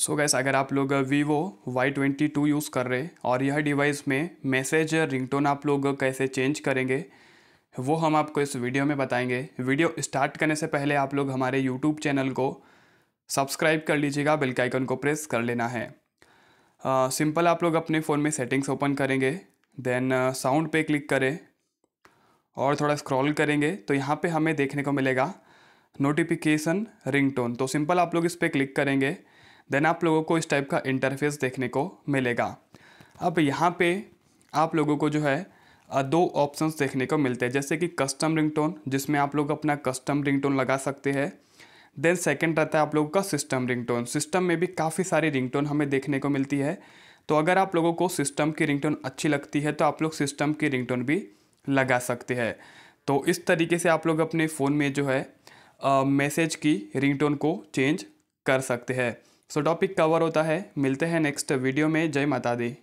सो gas अगर आप लोग Vivo Y twenty two use कर रहे और यह डिवाइस में मैसेज रिंगटोन आप लोग कैसे चेंज करेंगे वो हम आपको इस वीडियो में बताएंगे वीडियो स्टार्ट करने से पहले आप लोग हमारे यूट्यूब चैनल को सब्सक्राइब कर लीजिएगा बेल के आइकन को प्रेस कर लेना है सिंपल सिंपल आप लोग अपने फ़ोन में सेटिंग्स ओपन करेंगे देन साउंड पे क्लिक करें और थोड़ा स्क्रॉल करेंगे तो यहाँ पे हमें देखने को मिलेगा नोटिफिकेशन रिंगटोन तो सिंपल आप लोग इस पर क्लिक करेंगे देन आप लोगों को इस टाइप का इंटरफेस देखने को मिलेगा अब यहाँ पे आप लोगों को जो है दो ऑप्शंस देखने को मिलते हैं जैसे कि कस्टम रिंगटोन जिसमें आप लोग अपना कस्टम रिंगटोन लगा सकते हैं देन सेकंड रहता है आप लोगों का सिस्टम रिंगटोन सिस्टम में भी काफ़ी सारी रिंगटोन हमें देखने को मिलती है तो अगर आप लोगों को सिस्टम की रिंगटोन अच्छी लगती है तो आप लोग सिस्टम की रिंगटोन भी लगा सकते हैं तो इस तरीके से आप लोग अपने फ़ोन में जो है मैसेज की रिंगटोन को चेंज कर सकते हैं सो टॉपिक कवर होता है मिलते हैं नेक्स्ट वीडियो में जय माता दी